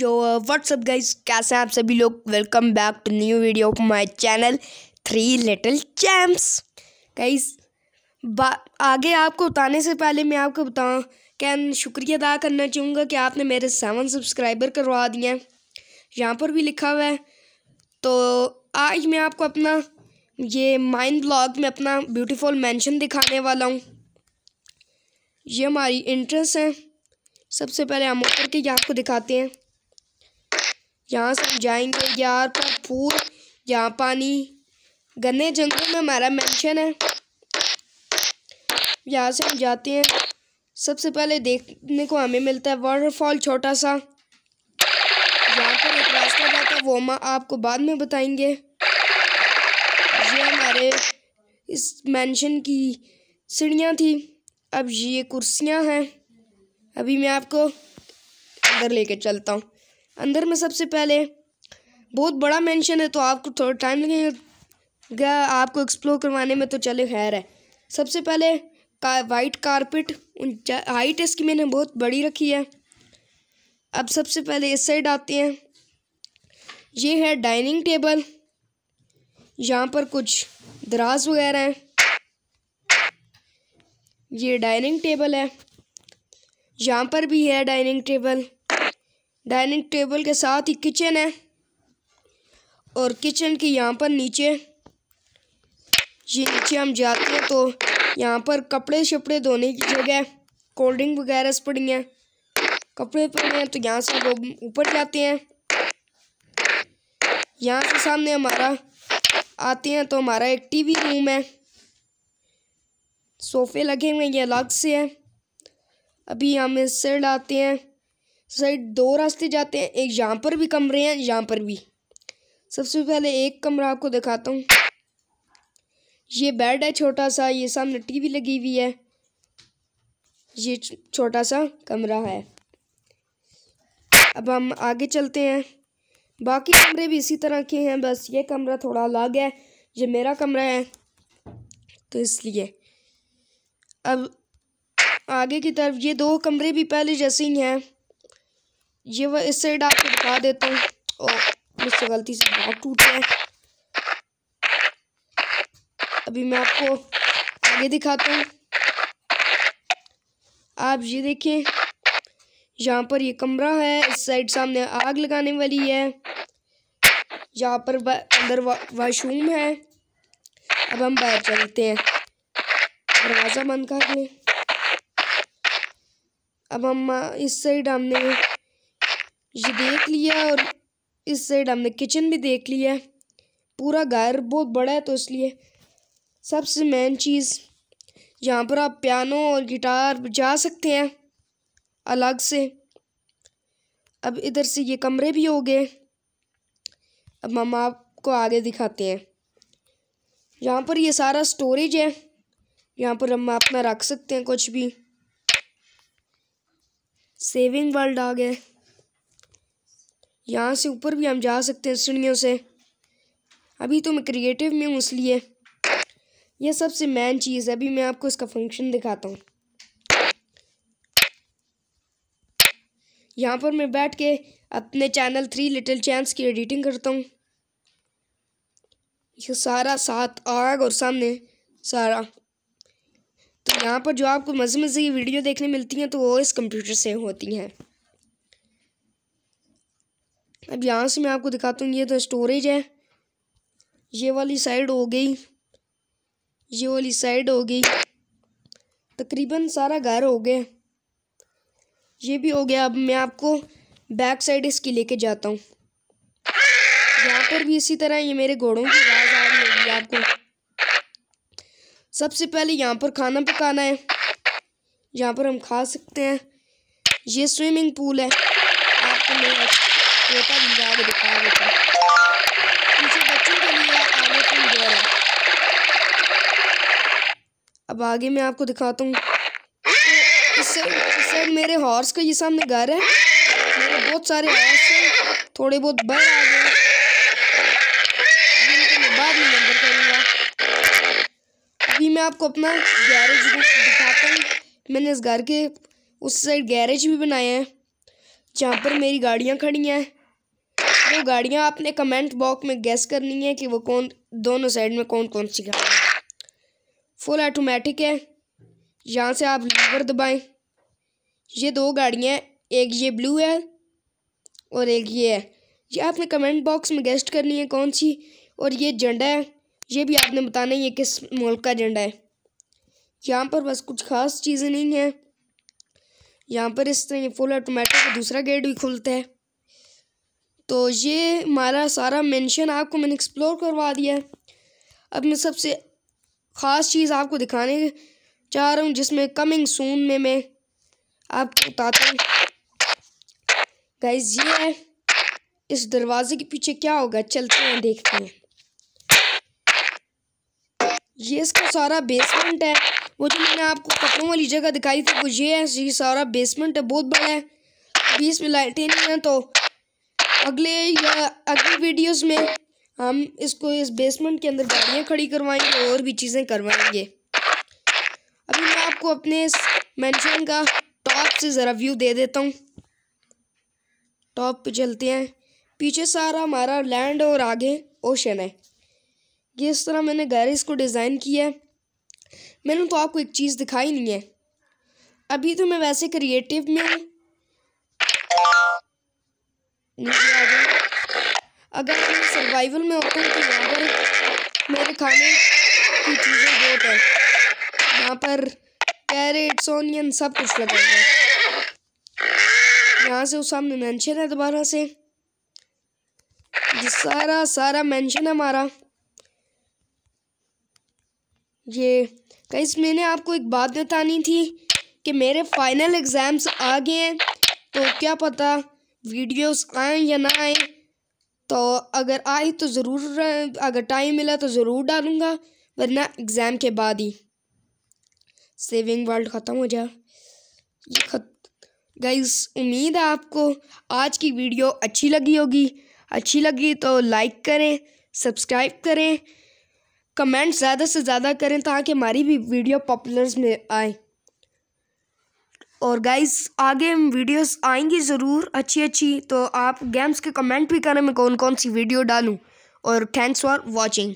जो what's up guys कैसे हैं आप सभी लोग welcome back to new video of my channel three little champs guys आगे आपको बताने से पहले मैं आपको बताऊँ क्या शुक्रिया अदा करना चाहूँगा कि आपने मेरे सेवन सब्सक्राइबर करवा दिए हैं यहाँ पर भी लिखा हुआ है तो आज मैं आपको अपना ये माइंड ब्लॉग में अपना ब्यूटीफुल मेंशन दिखाने वाला हूँ ये हमारी इंट्रेंस है सबसे पहले हम ऊपर के ये आपको दिखाते हैं यहाँ से हम जाएंगे यार पर फूल यहाँ पानी गन्ने जंगल में हमारा मेंशन है यहाँ से हम जाते हैं सबसे पहले देखने को हमें मिलता है वाटरफॉल छोटा सा यहाँ पर एक रास्ता जाता है वो हम आपको बाद में बताएंगे ये हमारे इस मेंशन की सीढ़ियाँ थी अब ये कुर्सियाँ हैं अभी मैं आपको अंदर लेके चलता हूँ अंदर में सबसे पहले बहुत बड़ा मेंशन है तो आपको थोड़ा टाइम लगेगा आपको एक्सप्लोर करवाने में तो चले खैर है सबसे पहले का वाइट कारपेट हाइट इसकी मैंने बहुत बड़ी रखी है अब सबसे पहले इस साइड आते हैं ये है डाइनिंग टेबल यहाँ पर कुछ दराज वगैरह हैं ये डाइनिंग टेबल है यहाँ पर भी है डाइनिंग टेबल डाइनिंग टेबल के साथ ही किचन है और किचन के यहाँ पर नीचे ये नीचे हम जाते हैं तो यहाँ पर कपड़े शपड़े धोने की जगह कोल्ड ड्रिंक वगैरह पड़ी हैं कपड़े पड़े हैं तो यहाँ से लोग ऊपर जाते हैं यहाँ से सामने हमारा आते हैं तो हमारा एक टीवी रूम है सोफ़े लगे हुए ये अलग से है अभी हम इस साइड आते हैं तो साइड दो रास्ते जाते हैं एक यहाँ पर भी कमरे हैं यहाँ पर भी सबसे पहले एक कमरा आपको दिखाता हूँ ये बेड है छोटा सा ये सामने टीवी लगी हुई है ये छोटा सा कमरा है अब हम आगे चलते हैं बाकी कमरे भी इसी तरह के हैं बस ये कमरा थोड़ा अलग है ये मेरा कमरा है तो इसलिए अब आगे की तरफ ये दो कमरे भी पहले जैसे ही हैं ये वो इस साइड आपको दिखा देता हूँ और मुझसे गलती से बाग टूट गया अभी मैं आपको आगे दिखाता हूँ आप ये देखें यहाँ पर ये कमरा है इस साइड सामने आग लगाने वाली है यहाँ पर अंदर वाशरूम है अब हम बाहर चलते हैं दरवाज़ा बंद कर लें अब हम इस साइड हमने ये देख लिया और इस साइड हमने किचन भी देख लिया पूरा घर बहुत बड़ा है तो इसलिए सबसे मेन चीज़ यहाँ पर आप पियानो और गिटार जा सकते हैं अलग से अब इधर से ये कमरे भी हो गए अब हम आपको आगे दिखाते हैं यहाँ पर ये सारा स्टोरेज है यहाँ पर हम अपना रख सकते हैं कुछ भी सेविंग वर्ल्ड आ गए यहाँ से ऊपर भी हम जा सकते हैं सीढ़ियों से अभी तो मैं क्रिएटिव में हूँ इसलिए यह सबसे मेन चीज़ है अभी मैं आपको इसका फंक्शन दिखाता हूँ यहाँ पर मैं बैठ के अपने चैनल थ्री लिटिल चैंस की एडिटिंग करता हूँ ये सारा साथ आग और सामने सारा तो यहाँ पर जो आपको मज़े मज़े की वीडियो देखने मिलती हैं तो वो इस कंप्यूटर से होती हैं अब यहाँ से मैं आपको दिखाता हूँ ये तो स्टोरेज है ये वाली साइड हो गई ये वाली साइड हो गई तकरीबन सारा घर हो गया ये भी हो गया अब मैं आपको बैक साइड इसकी लेके जाता हूँ यहाँ पर भी इसी तरह ये मेरे घोड़ों की आवाज़ आ रही होगी आपको सबसे पहले यहाँ पर खाना पकाना है यहाँ पर हम खा सकते हैं ये स्विमिंग पूल है आपको मैं दिखा रहे थे पीछे बच्चों के लिए के लिए दे रहे अब आगे मैं आपको दिखाता हूँ इससे मेरे हॉर्स का ये सामने घर है मेरे बहुत सारे हॉर्स हैं थोड़े बहुत बर आ गए बाद में नंबर करूँगा अभी मैं आपको अपना गैरेज दिखाता हूँ मैंने इस घर के उस साइड गैरेज भी बनाया है जहाँ पर मेरी गाड़ियाँ खड़ी हैं वो गाड़ियाँ आपने कमेंट बॉक्स में गैस करनी है कि वो कौन दोनों साइड में कौन कौन सी गाड़ी फुल ऑटोमेटिक है यहाँ से आप लीवर दबाएं ये दो गाड़ियाँ एक ये ब्लू है और एक ये है ये आपने कमेंट बॉक्स में गेस्ट करनी है कौन सी और ये झंडा है ये भी आपने बताना है ये किस मुल्क का झंडा है यहाँ पर बस कुछ ख़ास चीज़ें नहीं हैं यहाँ पर इस तरह ये फुल ऑटोमेटिक दूसरा गेट भी खुलता है तो ये हमारा सारा मेंशन आपको मैंने एक्सप्लोर करवा दिया है अब मैं सबसे ख़ास चीज़ आपको दिखाने चाह रहा हूँ जिसमें कमिंग सून में मैं आपको बताता हूँ गाइज ये है इस दरवाज़े के पीछे क्या होगा चलते हैं देखते हैं ये इसका सारा बेसमेंट है वो जो मैंने आपको कपड़ों वाली जगह दिखाई थी वो ये है ये सारा बेसमेंट है बहुत बड़ा है बीस में लाइटें नहीं हैं तो अगले या अगली वीडियोस में हम इसको इस बेसमेंट के अंदर गाड़ियाँ खड़ी करवाएंगे और भी चीज़ें करवाएंगे अभी मैं आपको अपने इस मैंशन का टॉप से ज़रा व्यू दे देता हूँ टॉप पे चलते हैं पीछे सारा हमारा लैंड और आगे ओशन है ये इस तरह मैंने गैरेज को डिज़ाइन किया है मैंने तो आपको एक चीज़ दिखाई नहीं है अभी तो मैं वैसे क्रिएटिव में हूँ अगर हम सर्वाइवल में होते हैं तो यहाँ पर मेरे खाने की चीज़ें बहुत है यहाँ पर कैरेट्स ऑनियन सब कुछ लगा हुआ है यहाँ से उस सामने मेंशन है दोबारा से सारा सारा मेंशन है हमारा ये कई मैंने आपको एक बात बतानी थी कि मेरे फाइनल एग्ज़ाम्स आ गए हैं तो क्या पता वीडियोस आए या ना आए तो अगर आए तो ज़रूर अगर टाइम मिला तो ज़रूर डालूँगा वरना एग्ज़ाम के बाद ही सेविंग वर्ल्ड ख़त्म हो जाए गाइस उम्मीद है आपको आज की वीडियो अच्छी लगी होगी अच्छी लगी तो लाइक करें सब्सक्राइब करें कमेंट ज़्यादा से ज़्यादा करें ताकि हमारी भी वीडियो पॉपुलर्स में आए और गाइस आगे वीडियोस आएंगी ज़रूर अच्छी अच्छी तो आप गेम्स के कमेंट भी करें मैं कौन कौन सी वीडियो डालूँ और थैंक्स फॉर वॉचिंग